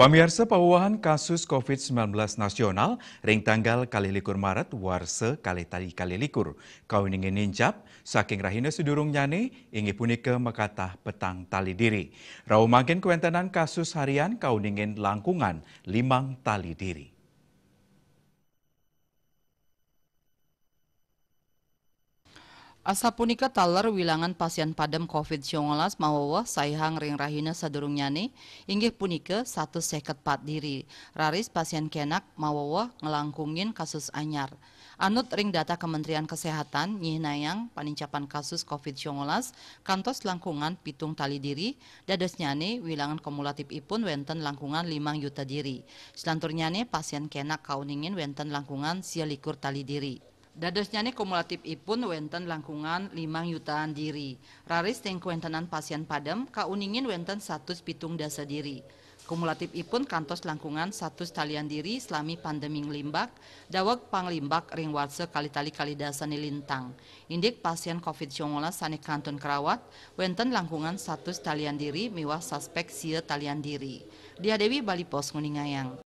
Pemirsa pawahan kasus COVID-19 nasional ring tanggal kali likur Maret warse kali tadi kali likur. Kau ingin ninjap, saking rahina sedurung nyane, ingin punike mekatah petang tali diri. Rau makin kuentenan kasus harian kau ingin langkungan limang tali diri. Asa punika taler wilangan pasien padam COVID-19 mawawa sayhang ring rahina nyane inggih punika satu seket pat diri. Raris pasien kenak mawawa ngelangkungin kasus anyar. Anut ring data Kementerian Kesehatan nyih nayang panincapan kasus COVID-19 kantos langkungan pitung tali diri nyane wilangan kumulatif ipun wenten langkungan limang yuta diri. Selanturnyane pasien kenak kauningin wenten langkungan sialikur tali diri. Dadosnya ini kumulatif ipun wenten langkungan limang jutaan diri. Raris ting kuentenan pasien padam kauningin wenten satu pitung dasa diri. Kumulatif ipun kantos langkungan satu talian diri selami pandeming limbak, dawak panglimbak ring warse kali-tali kali dasa lintang. Indik pasien COVID-19 sani kantun kerawat, wenten langkungan satu talian diri miwah suspek sia talian diri. Dia Dewi Bali Pos Nguningayang.